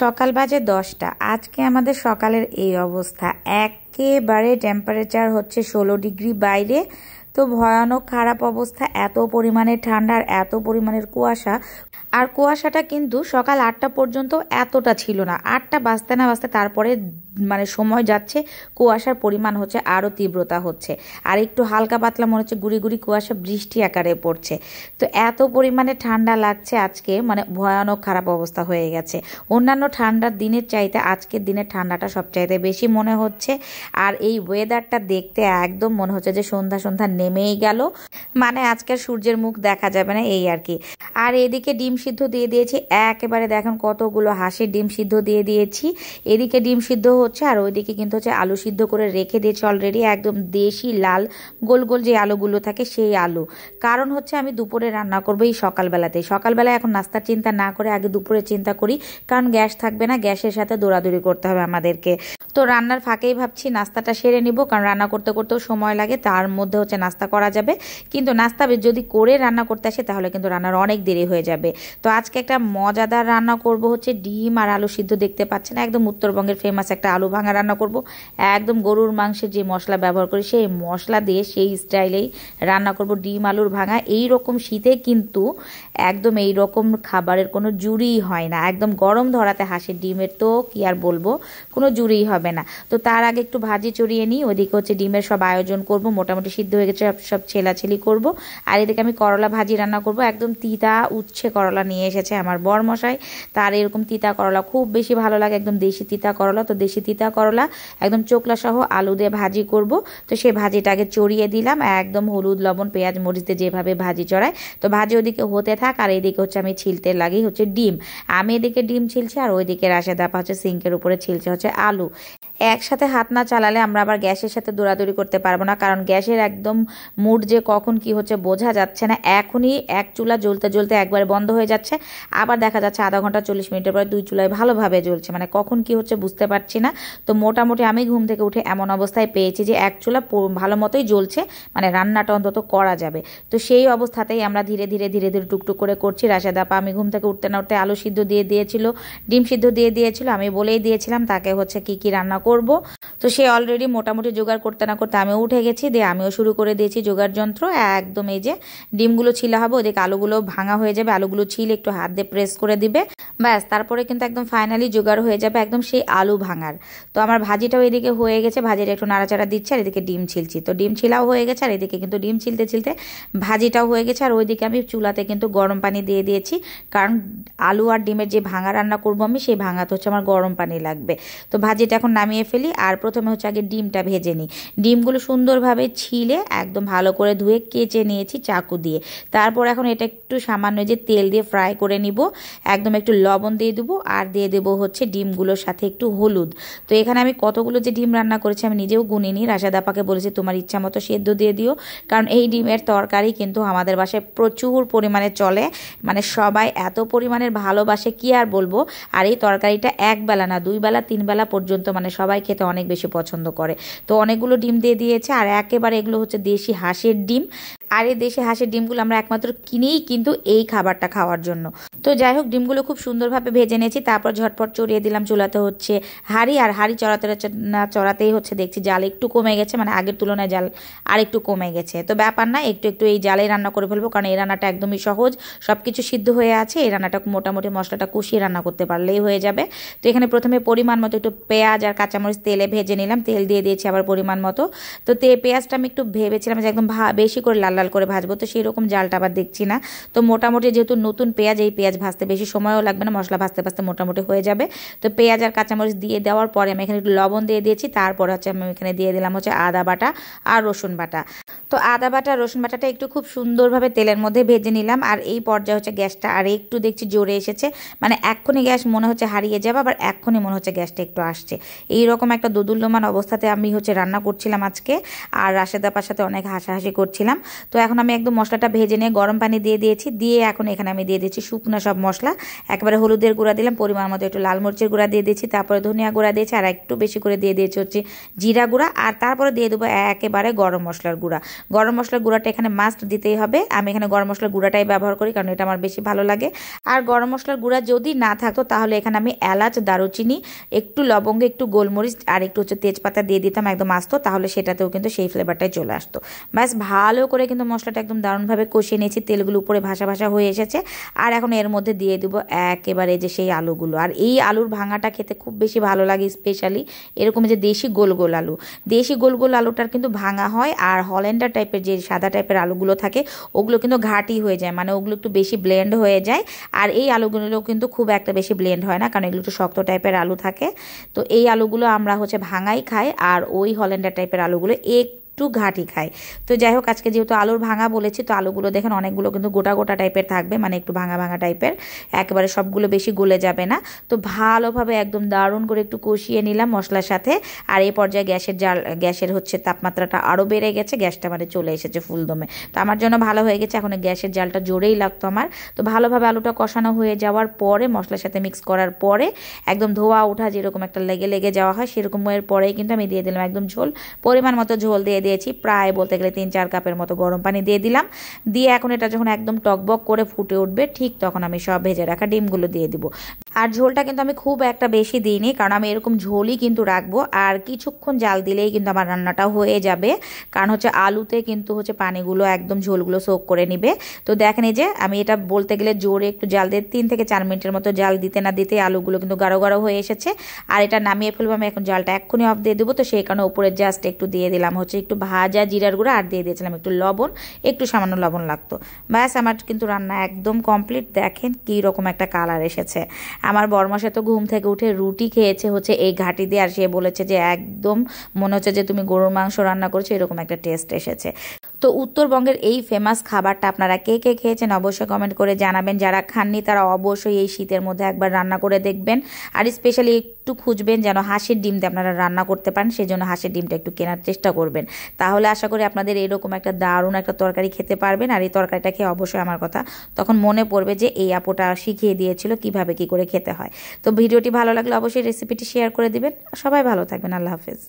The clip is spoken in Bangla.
সকাল বাজে দশটা আজকে আমাদের সকালের এই অবস্থা একেবারে টেম্পারেচার হচ্ছে ষোলো ডিগ্রি বাইরে তো ভয়ানক খারাপ অবস্থা এত পরিমাণে ঠান্ডা আর এত পরিমাণের কুয়াশা আর কুয়াশাটা কিন্তু সকাল আটটা পর্যন্ত এতটা ছিল না আটটা বাজতে না বাজতে তারপরে মানে সময় যাচ্ছে কুয়াশার পরিমাণ হচ্ছে আরও তীব্রতা হচ্ছে আর একটু হালকা পাতলা মনে হচ্ছে গুড়ি গুড়ি কুয়াশা বৃষ্টি আকারে পড়ছে তো এত পরিমাণে ঠান্ডা লাগছে আজকে মানে ভয়ানক খারাপ অবস্থা হয়ে গেছে অন্যান্য ঠান্ডার দিনের চাইতে আজকের দিনের ঠান্ডাটা সব চাইতে বেশি মনে হচ্ছে আর এই ওয়েদারটা দেখতে একদম মনে হচ্ছে যে সন্ধ্যা সন্ধ্যা নেমেই গেল মানে আজকে সূর্যের মুখ দেখা যাবে না এই আর কি আর এদিকে ডিম সিদ্ধ দিয়ে দিয়েছি একেবারে দেখেন কতগুলো হাঁসের ডিম সিদ্ধ দিয়ে দিয়েছি এদিকে ডিম সিদ্ধ হচ্ছে আর ওইদিকে কিন্তু হচ্ছে আলু সিদ্ধ করে রেখে দিয়েছি অলরেডি একদম দেশি লাল গোল গোল যে আলুগুলো থাকে সেই আলু কারণ হচ্ছে আমি দুপুরে রান্না করবো এই সকালবেলাতে সকালবেলায় এখন নাস্তার চিন্তা না করে আগে দুপুরে চিন্তা করি কারণ গ্যাস থাকবে না গ্যাসের সাথে দৌড়াদৌড়ি করতে হবে আমাদেরকে তো রান্নার ফাঁকেই ভাবছি নাস্তাটা সেরে নিব কারণ রান্না করতে করতেও সময় লাগে তার মধ্যে হচ্ছে নাস্তা করা যাবে কিন্তু নাস্তা যদি করে রান্না করতে আসে তাহলে কিন্তু রান্নার অনেক দেরি হয়ে যাবে তো আজকে একটা মজাদার রান্না করব হচ্ছে ডিম আর আলু সিদ্ধ দেখতে পাচ্ছেন একদম উত্তরবঙ্গের ফেমাস একটা আলু ভাঙা রান্না করব একদম গরুর মাংসে যে মশলা ব্যবহার করি সেই মশলা দিয়ে সেই স্টাইলেই রান্না করব ডিম আলুর ভাঙা এই রকম শীতে কিন্তু একদম এই রকম খাবারের কোনো জুড়িই হয় না একদম গরম ধরাতে হাঁসের ডিমের তো কি আর বলবো কোনো জুড়িই হবে না তো তার আগে একটু ভাজি চড়িয়ে নিই ওদিকে হচ্ছে ডিমের সব আয়োজন করব মোটামুটি সিদ্ধ হয়ে গেছে সব ছেলাছেলি করব আর এদিকে আমি করলা ভাজি রান্না করব একদম তিতা উচ্ছে করলা নিয়ে এসেছে আমার বর মশাই তার এরকম তিতা করলা খুব বেশি ভালো লাগে একদম দেশি তিতা করলা তো দেশি তিতা করলা একদম চোকলা সহ আলু দিয়ে ভাজি করব তো সেই ভাজিটাকে চড়িয়ে দিলাম একদম হলুদ লবণ পেঁয়াজ মরিচে যেভাবে ভাজি চড়ায় তো ভাজি ওদিকে হতে থাক আর এদিকে হচ্ছে আমি ছিলতে লাগি হচ্ছে ডিম আমি এদিকে ডিম ছিলছি আর ওইদিকে রাশে দাপা হচ্ছে সিঙ্কের উপরে ছিলছে হচ্ছে আলু একসাথে হাত না চালালে আমরা আবার গ্যাসের সাথে দৌড়াদৌড়ি করতে পারবো না কারণ গ্যাসের একদম মুড যে কখন কি হচ্ছে বোঝা যাচ্ছে না এখনই এক চুলা জ্বলতে জ্বলতে একবারে বন্ধ হয়ে যাচ্ছে আবার দেখা যাচ্ছে আধা ঘন্টা চল্লিশ মিনিটের পরে দুই চুলায় ভালোভাবে জ্বলছে মানে কখন কি হচ্ছে বুঝতে পারছি না তো মোটামুটি আমি ঘুম থেকে উঠে এমন অবস্থায় পেয়েছি যে এক চুলা ভালো মতোই জ্বলছে মানে রান্নাটা অন্তত করা যাবে তো সেই অবস্থাতেই আমরা ধীরে ধীরে ধীরে ধীরে টুকটুক করে করছি রাশেদাপা আমি ঘুম থেকে উঠতে না উঠতে আলু সিদ্ধ দিয়ে দিয়েছিল ডিম সিদ্ধ দিয়ে দিয়েছিল আমি বলেই দিয়েছিলাম তাকে হচ্ছে কি কি রান্না করব তো সে অলরেডি মোটামুটি জোগাড় করতে না করতে আমিও উঠে গেছি দিয়ে আমিও শুরু করে দিয়েছি জোগাড় যন্ত্র একদম এই যে ডিমগুলো ছিলা হবে ওদিকে আলুগুলো ভাঙা হয়ে যাবে আলুগুলো ছিলে একটু হাত দিয়ে প্রেস করে দিবে ব্যাস তারপরে কিন্তু একদম ফাইনালি জোগাড় হয়ে যাবে একদম সেই আলু ভাঙার তো আমার ভাজিটাও এদিকে হয়ে গেছে ভাজিটা একটু নাড়াচাড়া দিচ্ছে আর এদিকে ডিম ছিলছি তো ডিম ছিলাও হয়ে গেছে আর এদিকে কিন্তু ডিম ছিলতে ছিলতে ভাজিটাও হয়ে গেছে আর ওইদিকে আমি চুলাতে কিন্তু গরম পানি দিয়ে দিয়েছি কারণ আলু আর ডিমের যে ভাঙা রান্না করবো আমি সেই ভাঙাতে হচ্ছে আমার গরম পানি লাগবে তো ভাজিটা এখন নামিয়ে নামিয়ে ফেলি আর প্রথমে হচ্ছে আগে ডিমটা ভেজে নিই ডিমগুলো সুন্দরভাবে ছিলে একদম ভালো করে ধুয়ে কেচে নিয়েছি চাকু দিয়ে তারপর এখন এটা একটু সামান্য যে তেল দিয়ে ফ্রাই করে নিব একদম একটু লবণ দিয়ে দেবো আর দিয়ে দেবো হচ্ছে ডিমগুলোর সাথে একটু হলুদ তো এখানে আমি কতগুলো যে ডিম রান্না করেছি আমি নিজেও গুনে নিই রাশাদাপাকে বলেছি তোমার ইচ্ছা মতো সেদ্ধ দিয়ে দিও কারণ এই ডিমের তরকারি কিন্তু আমাদের বাসায় প্রচুর পরিমাণে চলে মানে সবাই এত পরিমাণের ভালোবাসে কি আর বলবো আর এই তরকারিটা এক বেলা না দুই বেলা তিন বেলা পর্যন্ত মানে সব সবাই খেতে অনেক বেশি পছন্দ করে তো অনেকগুলো ডিম দিয়ে দিয়েছে আর একেবারে এগুলো হচ্ছে দেশি হাঁসের ডিম আর এই দেশে হাঁসের ডিমগুলো আমরা একমাত্র কিনেই কিন্তু এই খাবারটা খাওয়ার জন্য তো যাই হোক ডিমগুলো খুব সুন্দরভাবে ভেজে নিয়েছি তারপর ঝটপট চড়িয়ে দিলাম চুলাতে হচ্ছে হাড়ি আর হাড়ি চড়াতে না চড়াতেই হচ্ছে দেখছি জাল একটু কমে গেছে মানে আগের তুলনায় জাল আর একটু কমে গেছে তো ব্যাপার না একটু একটু এই জালে রান্না করে ফেলবো কারণ এই রান্নাটা একদমই সহজ সব কিছু সিদ্ধ হয়ে আছে এই রান্নাটা মোটামুটি মশলাটা কষিয়ে রান্না করতে পারলেই হয়ে যাবে তো এখানে প্রথমে পরিমাণ মতো একটু পেঁয়াজ আর কাঁচামরিচ তেলে ভেজে নিলাম তেল দিয়ে দিয়েছি আবার পরিমাণ মতো তো তে পেঁয়াজটা আমি একটু ভেবেছিলাম যে একদম বেশি করে লাল লাল করে ভাজবো তো সেই রকম জালটা আবার দেখছি না তো মোটামুটি যেহেতু নতুন পেঁয়াজ এই পেঁয়াজ ভাজতে বেশি সময়ও লাগবে না মশলা ভাজতে ভাজতে মোটামুটি হয়ে যাবে তো পেঁয়াজ আর কাঁচামরিচ দিয়ে দেওয়ার পরে আমি এখানে একটু লবণ দিয়ে দিয়েছি তারপরে হচ্ছে আমি এখানে দিয়ে দিলাম হচ্ছে আদা বাটা আর রসুন বাটা তো আদা বাটা রসুন বাটাটা একটু খুব সুন্দরভাবে তেলের মধ্যে ভেজে নিলাম আর এই পর্যায়ে হচ্ছে গ্যাসটা আর একটু দেখছি জোরে এসেছে মানে এক্ষুনি গ্যাস মনে হচ্ছে হারিয়ে যাবে আবার এক্ষুনি মনে হচ্ছে গ্যাসটা একটু আসছে এই রকম একটা দোদুল্যমান অবস্থাতে আমি হচ্ছে রান্না করছিলাম আজকে আর রাশেদাপার সাথে অনেক হাসাহাসি করছিলাম তো এখন আমি একদম মশলাটা ভেজে নিয়ে গরম পানি দিয়ে দিয়েছি দিয়ে এখন এখানে আমি দিয়ে দিয়েছি শুকনো সব মশলা একবারে হলুদের গুঁড়া দিলাম পরিমাণ মতো একটু লাল মরিচের গুঁড়া দিয়ে দিয়েছি তারপরে ধনিয়া গুঁড়া দিয়েছি আর একটু বেশি করে দিয়ে দিয়েছি হচ্ছে জিরা গুঁড়া আর তারপরে দিয়ে দেবো একেবারে গরম মশলার গুঁড়া গরম মশলার গুঁড়াটা এখানে মাস্ট দিতেই হবে আমি এখানে গরম মশলার গুঁড়াটাই ব্যবহার করি কারণ এটা আমার বেশি ভালো লাগে আর গরম মশলার গুঁড়া যদি না থাকতো তাহলে এখানে আমি এলাচ দারুচিনি একটু লবঙ্গ একটু গোলমরিচ আর একটু হচ্ছে তেজপাতা দিয়ে দিতাম একদম আসতো তাহলে সেটাতেও কিন্তু সেই ফ্লেভারটাই চলে আসতো ব্যাস ভালো করে কিন্তু মশলাটা একদম দারুণভাবে কষিয়ে নিয়েছি তেলগুলো উপরে ভাসা ভাসা হয়ে এসেছে আর এখন এর মধ্যে দিয়ে দেবো একেবারে যে সেই আলুগুলো আর এই আলুর ভাঙাটা খেতে খুব বেশি ভালো লাগে স্পেশালি এরকম যে দেশি গোল গোল আলু দেশি গোল গোল আলুটার কিন্তু ভাঙা হয় আর হল্যান্ডার টাইপের যে সাদা টাইপের আলুগুলো থাকে ওগুলো কিন্তু ঘাটি হয়ে যায় মানে ওগুলো একটু বেশি ব্লেন্ড হয়ে যায় আর এই আলুগুলো কিন্তু খুব একটা বেশি ব্লেন্ড হয় না কারণ এগুলো একটু শক্ত টাইপের আলু থাকে তো এই আলুগুলো আমরা হচ্ছে ভাঙাই খাই আর ওই হল্যান্ডার টাইপের আলুগুলো এক একটু ঘাটি খায় তো যাই হোক আজকে যেহেতু আলুর ভাঙা বলেছি তো আলুগুলো দেখেন অনেকগুলো কিন্তু গোটা গোটা টাইপের থাকবে মানে একটু ভাঙা ভাঙা টাইপের একেবারে সবগুলো বেশি গলে যাবে না তো ভালোভাবে একদম দারুণ করে একটু কষিয়ে নিলাম মশলার সাথে আর এই পর্যায়ে গ্যাসের জাল গ্যাসের হচ্ছে তাপমাত্রাটা আরও বেড়ে গেছে গ্যাসটা মানে চলে এসেছে ফুলদমে তো আমার জন্য ভালো হয়ে গেছে এখন গ্যাসের জালটা জোরেই লাগতো আমার তো ভালোভাবে আলুটা কষানো হয়ে যাওয়ার পরে মশলার সাথে মিক্স করার পরে একদম ধোয়া ওঠা যেরকম একটা লেগে লেগে যাওয়া হয় সেরকম এর পরেই কিন্তু আমি দিয়ে দিলাম একদম ঝোল পরিমাণ মতো ঝোল দিয়ে দিয়েছি প্রায় বলতে গেলে তিন চার কাপের মতো গরম পানি দিয়ে দিলাম দিয়ে এখন এটা যখন একদম টকবক করে ফুটে উঠবে ঠিক তখন আমি সব ভেজে রাখা ডিমগুলো দিয়ে দিব আর ঝোলটা কিন্তু আমি খুব একটা বেশি দিইনি কারণ আমি এরকম ঝোলই কিন্তু রাখবো আর কিছুক্ষণ জাল দিলেই কিন্তু আমার রান্নাটা হয়ে যাবে কারণ হচ্ছে আলুতে কিন্তু হচ্ছে পানিগুলো একদম ঝোলগুলো সোক করে নিবে তো দেখেন যে আমি এটা বলতে গেলে জোরে একটু জাল দিয়ে তিন থেকে চার মিনিটের মতো জাল দিতে না দিতে আলুগুলো কিন্তু গাঢ় গাঢ় হয়ে এসেছে আর এটা নামিয়ে ফেলবো আমি এখন জালটা এক্ষুনি অফ দিয়ে দেবো তো সেই কারণে উপরে জাস্ট একটু দিয়ে দিলাম হচ্ছে একটু ভাজা জিরার গুঁড়ো আর দিয়ে দিয়েছিলাম একটু লবণ একটু সামান্য লবণ লাগতো ব্যাস আমার কিন্তু রান্না একদম কমপ্লিট দেখেন কী রকম একটা কালার এসেছে আমার বর্মশা তো ঘুম থেকে উঠে রুটি খেয়েছে হচ্ছে এই ঘাটি দিয়ে আর সে বলেছে যে একদম মনে হচ্ছে যে তুমি গরুর মাংস রান্না করছো এরকম একটা টেস্ট এসেছে তো উত্তরবঙ্গের এই ফেমাস খাবারটা আপনারা কে কে খেয়েছেন অবশ্যই কমেন্ট করে জানাবেন যারা খাননি তারা অবশ্যই এই শীতের মধ্যে একবার রান্না করে দেখবেন আর স্পেশালি একটু খুঁজবেন যেন হাঁসের ডিম আপনারা রান্না করতে পারেন সেজন্য হাঁসের ডিমটা একটু কেনার চেষ্টা করবেন তাহলে আশা করি আপনাদের এরকম একটা দারুণ একটা তরকারি খেতে পারবেন আর এই তরকারিটা খেয়ে অবশ্যই আমার কথা তখন মনে পড়বে যে এই আপোটা শিখিয়ে দিয়েছিল কিভাবে কি করে খেতে হয় তো ভিডিওটি ভালো লাগলে অবশ্যই রেসিপিটি শেয়ার করে দিবেন সবাই ভালো থাকবেন আল্লাহ হাফেজ